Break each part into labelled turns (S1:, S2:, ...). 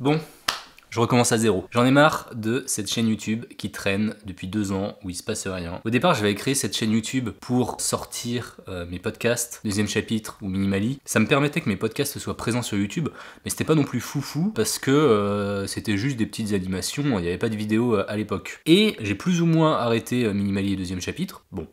S1: Bon, je recommence à zéro. J'en ai marre de cette chaîne YouTube qui traîne depuis deux ans où il se passe rien. Au départ, j'avais créé cette chaîne YouTube pour sortir euh, mes podcasts, deuxième chapitre ou Minimali. Ça me permettait que mes podcasts soient présents sur YouTube, mais c'était pas non plus foufou parce que euh, c'était juste des petites animations, il n'y avait pas de vidéo euh, à l'époque. Et j'ai plus ou moins arrêté Minimali et deuxième chapitre. Bon,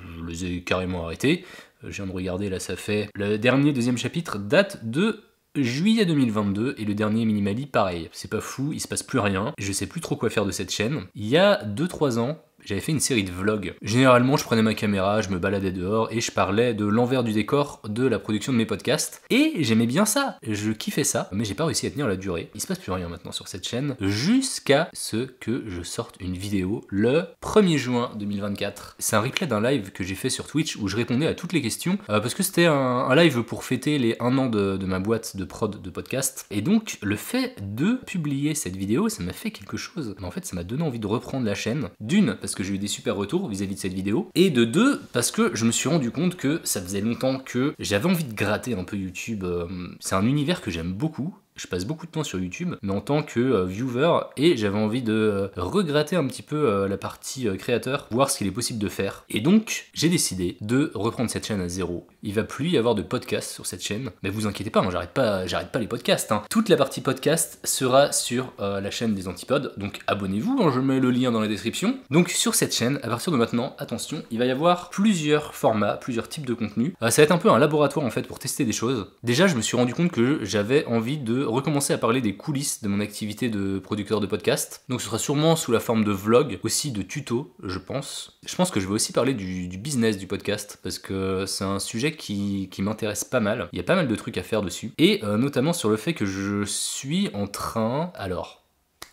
S1: je les ai carrément arrêtés. Je viens de regarder, là ça fait... Le dernier deuxième chapitre date de Juillet 2022 et le dernier Minimali pareil, c'est pas fou, il se passe plus rien, je sais plus trop quoi faire de cette chaîne. Il y a 2-3 ans, j'avais fait une série de vlogs. Généralement, je prenais ma caméra, je me baladais dehors et je parlais de l'envers du décor de la production de mes podcasts. Et j'aimais bien ça, je kiffais ça, mais j'ai pas réussi à tenir la durée. Il se passe plus rien maintenant sur cette chaîne, jusqu'à ce que je sorte une vidéo le 1er juin 2024. C'est un replay d'un live que j'ai fait sur Twitch où je répondais à toutes les questions, euh, parce que c'était un, live pour fêter les 1 an de, ma boîte de prod de podcast. Et donc, le fait de publier cette vidéo, ça m'a fait quelque chose. en fait, ça m'a donné envie de reprendre la chaîne. D'une, parce parce que j'ai eu des super retours vis-à-vis -vis de cette vidéo, et de deux, parce que je me suis rendu compte que ça faisait longtemps que j'avais envie de gratter un peu YouTube. Euh, c'est un univers que j'aime beaucoup, je passe beaucoup de temps sur YouTube, mais en tant que euh, viewer, et j'avais envie de euh, regretter regratter un petit peu euh, la partie créateur, voir ce qu'il est possible de faire. Et donc, j'ai décidé de reprendre cette chaîne à zéro. Il va plus y avoir de podcast sur cette chaîne, mais vous inquiétez pas, moi hein, j'arrête pas, j'arrête pas les podcasts. Hein. Toute la partie podcast sera sur la chaîne des Antipodes, donc abonnez-vous, hein, je mets le lien dans la description. Donc sur cette chaîne, à partir de maintenant, attention, il va y avoir plusieurs formats, plusieurs types de contenu. ça va être un peu un laboratoire en fait pour tester des choses. Déjà, je me suis rendu compte que j'avais envie de recommencer à parler des coulisses de mon activité de producteur de podcast. Donc ce sera sûrement sous la forme de vlog, aussi de tuto, je pense. Je pense que je vais aussi parler du, business du podcast parce que c'est un sujet qui, m'intéresse pas mal. Il y a pas mal de trucs à faire dessus. Et euh, notamment sur le fait que je suis en train, alors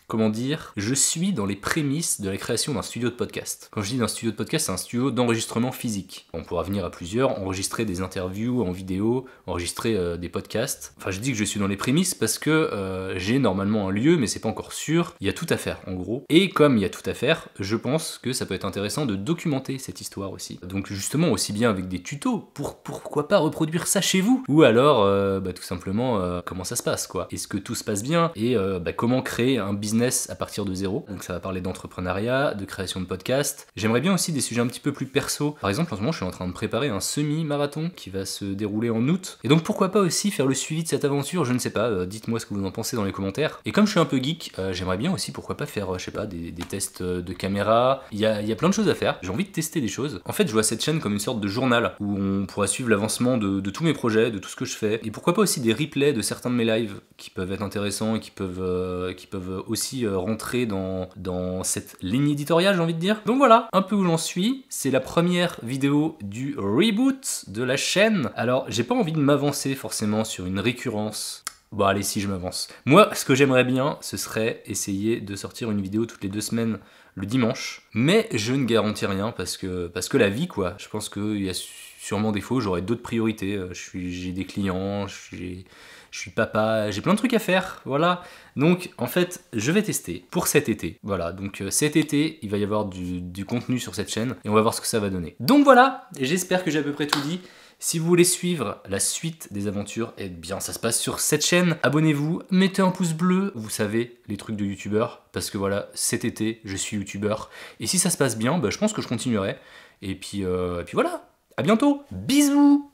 S1: comment dire, je suis dans les prémices de la création d'un studio de podcast. Quand je dis d'un studio de podcast, c'est un studio d'enregistrement physique. On pourra venir à plusieurs, enregistrer des interviews en vidéo, enregistrer euh, des podcasts. Enfin, je dis que je suis dans les prémices parce que euh, j'ai normalement un lieu, mais c'est pas encore sûr. Il y a tout à faire, en gros. Et comme il y a tout à faire, je pense que ça peut être intéressant de documenter cette histoire aussi. Donc justement, aussi bien avec des tutos, pour pourquoi pas reproduire ça chez vous Ou alors, euh, bah, tout simplement, comment ça se passe, quoi Est-ce que tout se passe bien Et bah, comment créer un business à partir de zéro. Donc ça va parler d'entrepreneuriat, de création de podcast. J'aimerais bien aussi des sujets un petit peu plus perso. Par exemple, en ce moment, je suis en train de préparer un semi-marathon qui va se dérouler en août. Et donc pourquoi pas aussi faire le suivi de cette aventure, je ne sais pas, euh, dites-moi ce que vous en pensez dans les commentaires. Et comme je suis un peu geek, euh, j'aimerais bien aussi pourquoi pas faire, euh, je sais pas, des, tests de caméra. Il y a, y a, plein de choses à faire, j'ai envie de tester des choses. En fait, je vois cette chaîne comme une sorte de journal où on pourra suivre l'avancement de, de tous mes projets, de tout ce que je fais. Et pourquoi pas aussi des replays de certains de mes lives qui peuvent être intéressants et qui peuvent, qui peuvent aussi euh, rentrer dans, dans cette ligne éditoriale, j'ai envie de dire. Donc voilà, un peu où j'en suis. C'est la première vidéo du reboot de la chaîne. Alors, j'ai pas envie de m'avancer forcément sur une récurrence. Bon allez si je m'avance. Moi ce que j'aimerais bien ce serait essayer de sortir une vidéo toutes les deux semaines le dimanche. Mais je ne garantis rien parce que, parce que la vie quoi. Je pense qu'il y a sûrement défaut, faux, j'aurais d'autres priorités. Euh, j'ai des clients, je suis, papa, j'ai plein de trucs à faire, voilà. Donc en fait, je vais tester pour cet été. Voilà, donc euh, cet été, il va y avoir du, contenu sur cette chaîne et on va voir ce que ça va donner. Donc voilà, j'espère que j'ai à peu près tout dit. Si vous voulez suivre la suite des aventures, eh bien ça se passe sur cette chaîne. Abonnez-vous, mettez un pouce bleu, vous savez, les trucs de youtubeur, parce que voilà, cet été, je suis youtubeur. Et si ça se passe bien, bah, je pense que je continuerai. Et puis, euh, et puis voilà, à bientôt. Bisous